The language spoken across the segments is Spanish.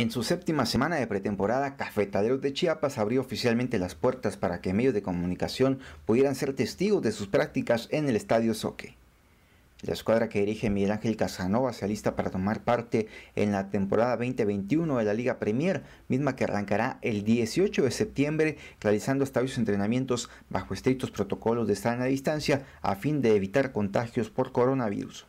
En su séptima semana de pretemporada, Cafetaleros de Chiapas abrió oficialmente las puertas para que medios de comunicación pudieran ser testigos de sus prácticas en el Estadio Soque. La escuadra que dirige Miguel Ángel Casanova se alista para tomar parte en la temporada 2021 de la Liga Premier, misma que arrancará el 18 de septiembre, realizando estadios entrenamientos bajo estrictos protocolos de sana distancia a fin de evitar contagios por coronavirus.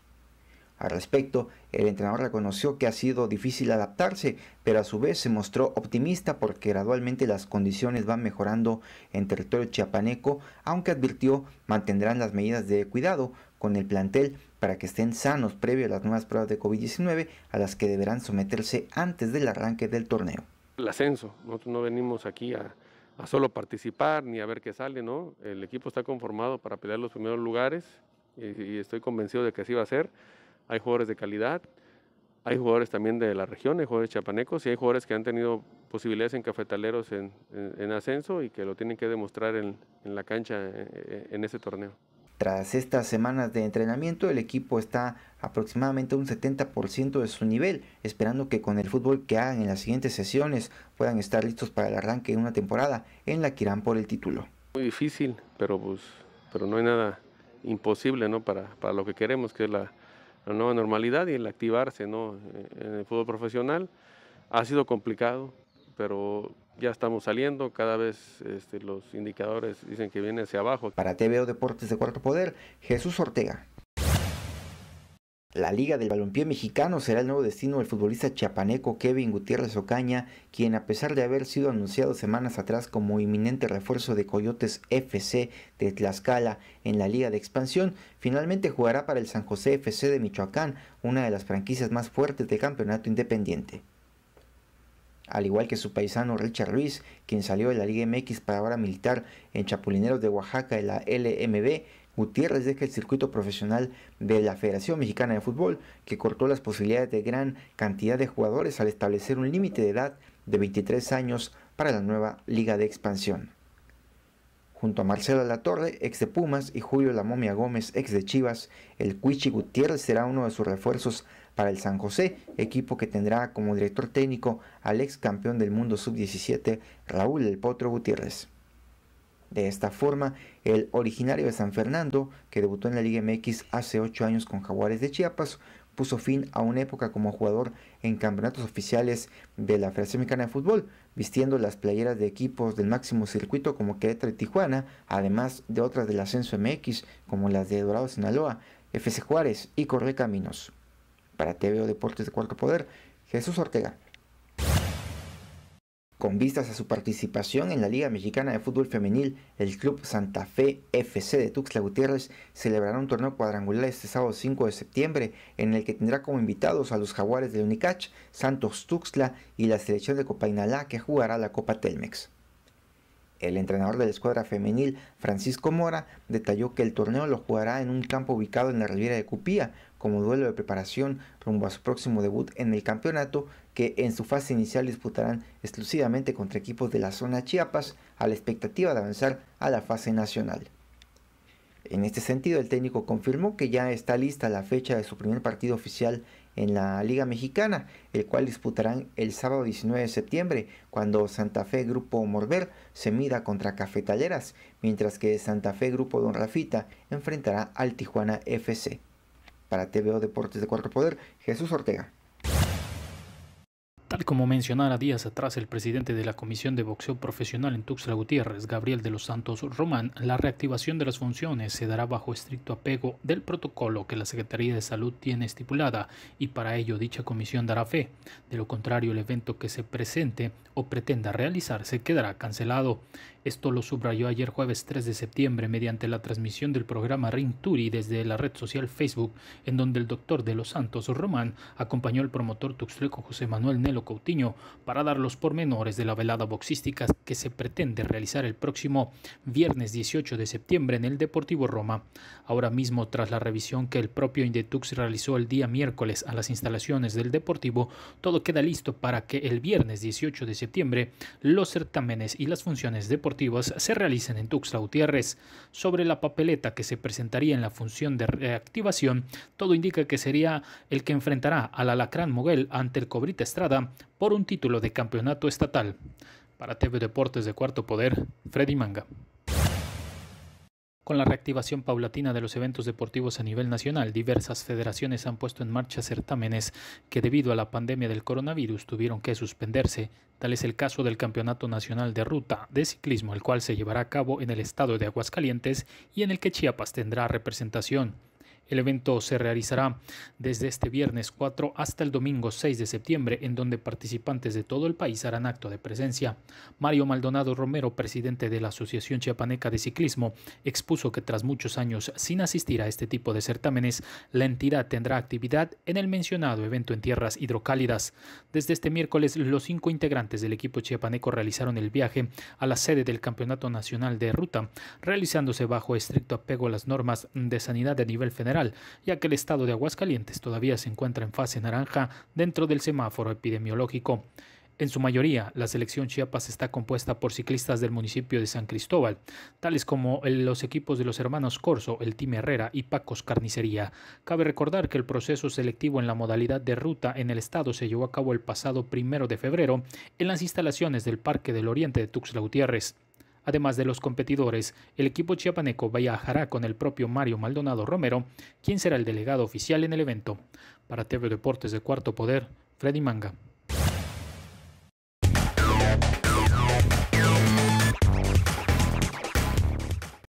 Al respecto, el entrenador reconoció que ha sido difícil adaptarse, pero a su vez se mostró optimista porque gradualmente las condiciones van mejorando en territorio chiapaneco, aunque advirtió mantendrán las medidas de cuidado con el plantel para que estén sanos previo a las nuevas pruebas de COVID-19 a las que deberán someterse antes del arranque del torneo. El ascenso, nosotros no venimos aquí a, solo participar ni a ver qué sale, ¿no? El equipo está conformado para pelear los primeros lugares y estoy convencido de que así va a ser hay jugadores de calidad, hay jugadores también de la región, hay jugadores chapanecos y hay jugadores que han tenido posibilidades en cafetaleros en, ascenso y que lo tienen que demostrar en, la cancha eh, eh, en ese torneo. Tras estas semanas de entrenamiento, el equipo está aproximadamente un 70% de su nivel, esperando que con el fútbol que hagan en las siguientes sesiones puedan estar listos para el arranque de una temporada en la que irán por el título. Muy difícil, pero, pues, pero no hay nada imposible ¿no? Para, para lo que queremos, que es la, la nueva normalidad y el activarse ¿no? Eh, en el fútbol profesional. Ha sido complicado, pero ya estamos saliendo, cada vez este, los indicadores dicen que viene hacia abajo. Para TVO Deportes de Cuarto Poder, Jesús Ortega. La Liga del Balompié Mexicano será el nuevo destino del futbolista chiapaneco Kevin Gutiérrez Ocaña, quien a pesar de haber sido anunciado semanas atrás como inminente refuerzo de Coyotes FC de Tlaxcala en la Liga de Expansión, finalmente jugará para el San José FC de Michoacán, una de las franquicias más fuertes del campeonato independiente al igual que su paisano Richard Ruiz, quien salió de la Liga MX para ahora militar en Chapulineros de Oaxaca en la LMB, Gutiérrez deja el circuito profesional de la Federación Mexicana de Fútbol, que cortó las posibilidades de gran cantidad de jugadores al establecer un límite de edad de 23 años para la nueva liga de expansión. Junto a Marcelo Latorre, ex de Pumas, y Julio La Momia Gómez, ex de Chivas, el Cuichi Gutiérrez será uno de sus refuerzos para el San José, equipo que tendrá como director técnico al ex campeón del mundo sub-17, Raúl El Potro Gutiérrez. De esta forma, el originario de San Fernando, que debutó en la Liga MX hace 8 años con Jaguares de Chiapas, puso fin a una época como jugador en campeonatos oficiales de la Federación Mexicana de Fútbol, vistiendo las playeras de equipos del máximo circuito como Querétaro y Tijuana, además de otras del ascenso MX como las de Dorado Sinaloa, FC Juárez y Correcaminos. Para TVO Deportes de Cuarto Poder, Jesús Ortega. Con vistas a su participación en la Liga Mexicana de Fútbol Femenil, el Club Santa Fe FC de Tuxtla Gutiérrez celebrará un torneo cuadrangular este sábado 5 de septiembre, en el que tendrá como invitados a los Jaguares de Unicach, Santos Tuxtla y la selección de Copainalá que jugará la Copa Telmex. El entrenador de la escuadra femenil, Francisco Mora, detalló que el torneo lo jugará en un campo ubicado en la Riviera de Cupía, como duelo de preparación rumbo a su próximo debut en el campeonato, que en su fase inicial disputarán exclusivamente contra equipos de la zona Chiapas, a la expectativa de avanzar a la fase nacional. En este sentido, el técnico confirmó que ya está lista la fecha de su primer partido oficial en la Liga Mexicana, el cual disputarán el sábado 19 de septiembre, cuando Santa Fe Grupo Morber se mida contra Cafetalleras, mientras que Santa Fe Grupo Don Rafita enfrentará al Tijuana FC. Para TVO Deportes de Cuatro Poder, Jesús Ortega como mencionara días atrás el presidente de la Comisión de Boxeo Profesional en Tuxtla Gutiérrez, Gabriel de los Santos Román, la reactivación de las funciones se dará bajo estricto apego del protocolo que la Secretaría de Salud tiene estipulada y para ello dicha comisión dará fe. De lo contrario, el evento que se presente o pretenda realizarse quedará cancelado. Esto lo subrayó ayer jueves 3 de septiembre mediante la transmisión del programa Ring Turi desde la red social Facebook, en donde el doctor de los Santos Román acompañó al promotor tuxtleco José Manuel Nelo Coutinho para dar los pormenores de la velada boxística que se pretende realizar el próximo viernes 18 de septiembre en el Deportivo Roma. Ahora mismo, tras la revisión que el propio Indetux realizó el día miércoles a las instalaciones del Deportivo, todo queda listo para que el viernes 18 de septiembre los certámenes y las funciones deportivas se realicen en Tuxtla Gutiérrez. Sobre la papeleta que se presentaría en la función de reactivación, todo indica que sería el que enfrentará al Alacrán Moguel ante el Cobrita Estrada por un título de campeonato estatal. Para TV Deportes de Cuarto Poder, Freddy Manga. Con la reactivación paulatina de los eventos deportivos a nivel nacional, diversas federaciones han puesto en marcha certámenes que debido a la pandemia del coronavirus tuvieron que suspenderse. Tal es el caso del Campeonato Nacional de Ruta de Ciclismo, el cual se llevará a cabo en el estado de Aguascalientes y en el que Chiapas tendrá representación. El evento se realizará desde este viernes 4 hasta el domingo 6 de septiembre, en donde participantes de todo el país harán acto de presencia. Mario Maldonado Romero, presidente de la Asociación Chiapaneca de Ciclismo, expuso que tras muchos años sin asistir a este tipo de certámenes, la entidad tendrá actividad en el mencionado evento en tierras hidrocálidas. Desde este miércoles, los cinco integrantes del equipo chiapaneco realizaron el viaje a la sede del Campeonato Nacional de Ruta, realizándose bajo estricto apego a las normas de sanidad a nivel federal ya que el estado de Aguascalientes todavía se encuentra en fase naranja dentro del semáforo epidemiológico. En su mayoría, la selección Chiapas está compuesta por ciclistas del municipio de San Cristóbal, tales como los equipos de los hermanos Corso, el Team Herrera y Pacos Carnicería. Cabe recordar que el proceso selectivo en la modalidad de ruta en el estado se llevó a cabo el pasado primero de febrero en las instalaciones del Parque del Oriente de Tuxtla Gutiérrez. Además de los competidores, el equipo chiapaneco viajará con el propio Mario Maldonado Romero, quien será el delegado oficial en el evento. Para TV Deportes de Cuarto Poder, Freddy Manga.